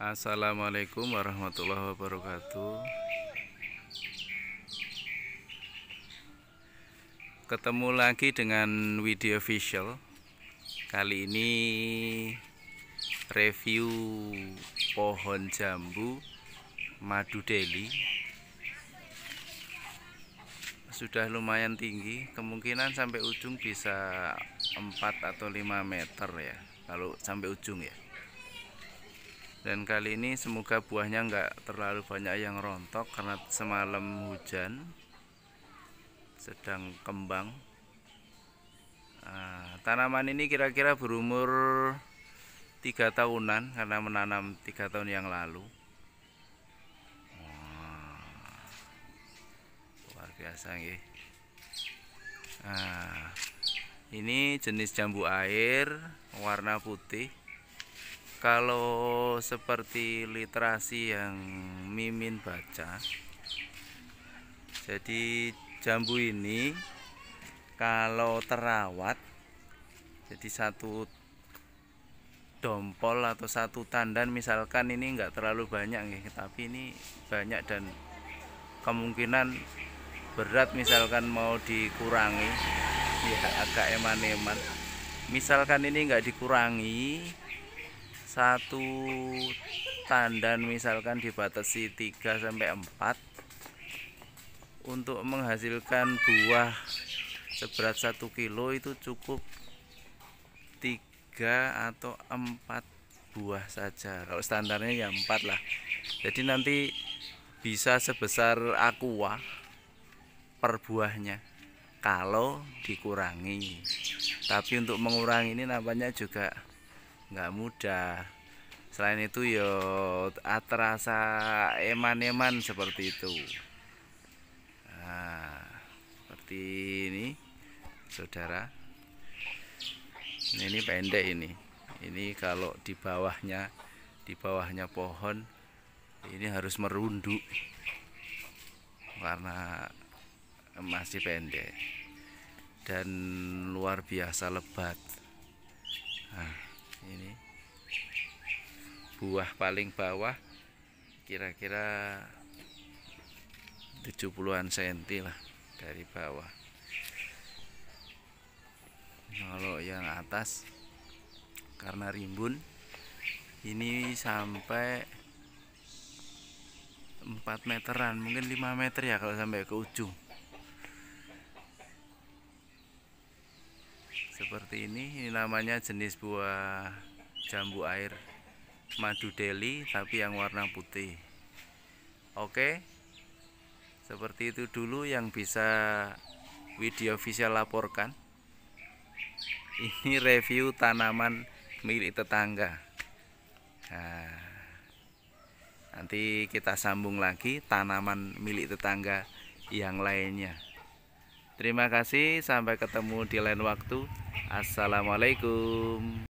Assalamualaikum warahmatullahi wabarakatuh Ketemu lagi dengan video official Kali ini review pohon jambu madu deli Sudah lumayan tinggi Kemungkinan sampai ujung bisa 4 atau 5 meter ya Kalau sampai ujung ya dan kali ini semoga buahnya nggak terlalu banyak yang rontok karena semalam hujan sedang kembang nah, tanaman ini kira-kira berumur tiga tahunan karena menanam tiga tahun yang lalu wow luar biasa ya nah, ini jenis jambu air warna putih kalau seperti literasi yang mimin baca jadi jambu ini kalau terawat jadi satu dompol atau satu tandan misalkan ini enggak terlalu banyak nih tapi ini banyak dan kemungkinan berat misalkan mau dikurangi ya agak eman-eman misalkan ini enggak dikurangi satu tandan misalkan dibatasi 3 sampai 4 untuk menghasilkan buah seberat 1 kilo itu cukup 3 atau 4 buah saja kalau standarnya ya 4 lah jadi nanti bisa sebesar aqua per buahnya kalau dikurangi tapi untuk mengurangi ini namanya juga nggak mudah selain itu yo terasa eman-eman seperti itu nah, seperti ini saudara ini pendek ini ini kalau di bawahnya di bawahnya pohon ini harus merunduk karena masih pendek dan luar biasa lebat nah ini buah paling bawah kira-kira 70-an senti lah dari bawah kalau yang atas karena rimbun ini sampai 4 meteran mungkin 5 meter ya kalau sampai ke ujung seperti ini ini namanya jenis buah jambu air madu deli tapi yang warna putih oke seperti itu dulu yang bisa video official laporkan ini review tanaman milik tetangga nah, nanti kita sambung lagi tanaman milik tetangga yang lainnya Terima kasih, sampai ketemu di lain waktu. Assalamualaikum.